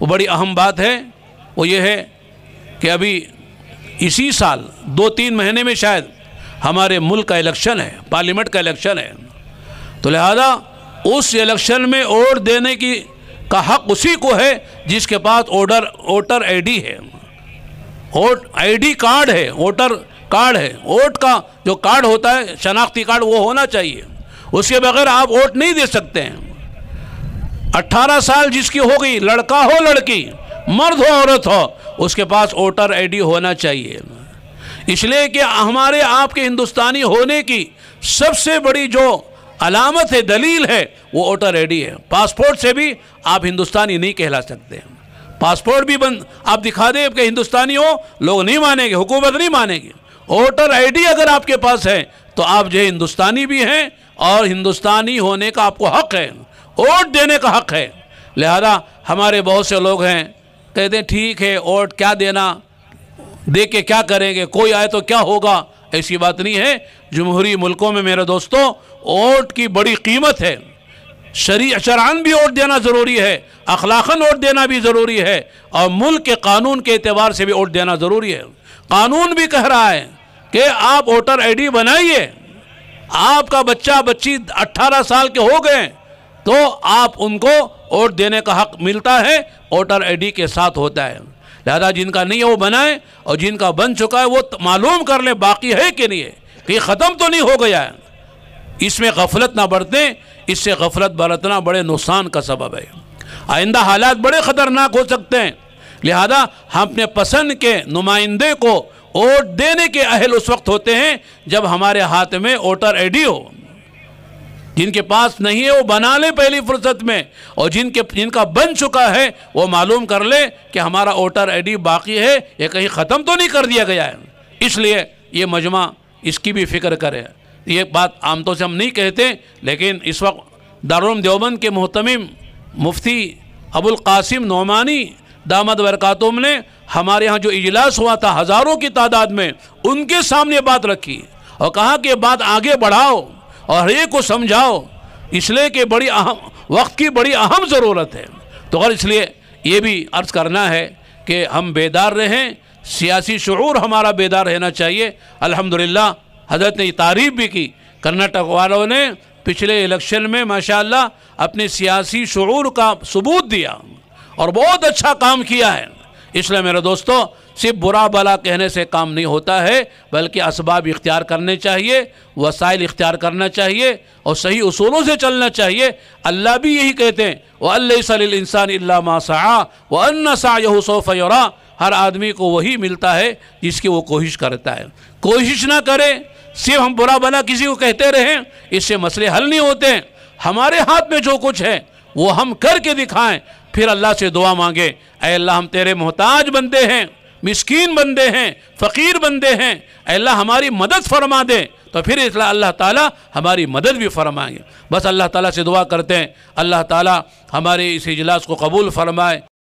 वो बड़ी अहम बात है वो ये है कि अभी इसी साल दो तीन महीने में शायद हमारे मुल्क का इलेक्शन है पार्लियामेंट का इलेक्शन है तो लिहाजा उस इलेक्शन में वोट देने की का हक उसी को है जिसके पास ऑर्डर वोटर आईडी है वोट आईडी कार्ड है वोटर कार्ड है वोट का जो कार्ड होता है शनाख्ती कार्ड वो होना चाहिए उसके बगैर आप वोट नहीं दे सकते हैं 18 साल जिसकी हो गई लड़का हो लड़की मर्द हो औरत हो उसके पास वोटर आईडी होना चाहिए इसलिए कि हमारे आपके हिंदुस्तानी होने की सबसे बड़ी जो अलामत है दलील है वो वोटर आईडी है पासपोर्ट से भी आप हिंदुस्तानी नहीं कहला सकते हैं पासपोर्ट भी बंद आप दिखा दें कि हिंदुस्तानी हो लोग नहीं मानेंगे हुकूमत नहीं मानेगी वोटर आईडी अगर आपके पास है तो आप जो हिंदुस्तानी भी हैं और हिंदुस्तानी होने का आपको हक है वोट देने का हक है लिहाजा हमारे बहुत से लोग हैं कहते ठीक है वोट क्या देना दे के क्या करेंगे कोई आए तो क्या होगा ऐसी बात नहीं है जमहूरी मुल्कों में मेरे दोस्तों वोट की बड़ी कीमत है शरी शरान भी वोट देना ज़रूरी है अखलाखन वोट देना भी ज़रूरी है और मुल्क के कानून के अतबार से भी वोट देना ज़रूरी है कानून भी कह रहा है कि आप वोटर डी बनाइए आपका बच्चा बच्ची 18 साल के हो गए तो आप उनको वोट देने का हक मिलता है वोटर आईडी के साथ होता है लिहाजा जिनका नहीं है वो बनाए और जिनका बन चुका है वो मालूम कर ले बाकी है कि नहीं है कि ख़त्म तो नहीं हो गया है इसमें गफलत ना बरतें इससे गफलत बरतना बड़े नुकसान का सबब है आइंदा हालात बड़े ख़तरनाक हो सकते हैं लिहाजा हम अपने पसंद के नुमाइंदे को वोट देने के अहल उस वक्त होते हैं जब हमारे हाथ में वोटर आई हो जिनके पास नहीं है वो बना ले पहली फुर्सत में और जिनके जिनका बन चुका है वो मालूम कर ले कि हमारा वोटर आई बाकी है ये कहीं ख़त्म तो नहीं कर दिया गया है इसलिए ये मजमा इसकी भी फिक्र करे ये बात आमतौर से हम नहीं कहते लेकिन इस वक्त दारुल देवबंद के मोहतम मुफ्ती अबुल कासिम नौमानी दामद वरक़ातुम ने हमारे यहाँ जो इजलास हुआ था हज़ारों की तादाद में उनके सामने बात रखी और कहा कि बात आगे बढ़ाओ और हर एक को समझाओ इसलिए कि बड़ी अहम वक्त की बड़ी अहम ज़रूरत है तो और इसलिए ये भी अर्ज़ करना है कि हम बेदार रहें सियासी शुरू हमारा बेदार रहना चाहिए अलहमदिल्ला हजरत ने तारीफ़ भी की कर्नाटक वालों ने पिछले इलेक्शन में माशाल्लाह अपने सियासी शुरू का सबूत दिया और बहुत अच्छा काम किया है इसलिए मेरे दोस्तों सिर्फ बुरा भला कहने से काम नहीं होता है बल्कि इसबाब इख्तियार करने चाहिए वसाइल इख्तियार करना चाहिए और सही उसूलों से चलना चाहिए अल्लाह भी यही कहते हैं वल्ल इंसान मासा व हर आदमी को वही मिलता है जिसकी वो कोशिश करता है कोशिश ना करें सिर्फ हम बुरा भला किसी को कहते रहें इससे मसले हल नहीं होते हमारे हाथ में जो कुछ है वो हम करके दिखाएं फिर अल्लाह से दुआ मांगे अल्लाह हम तेरे मोहताज बंदे हैं मिसकीन बंदे हैं फ़कीर बंदे हैं अल्लाह हमारी मदद फरमा दे तो फिर इसलिए अल्लाह ताला हमारी मदद भी फरमाएंगे बस अल्लाह ताला से दुआ करते हैं अल्लाह ताला हमारे इस इजलास को कबूल फरमाए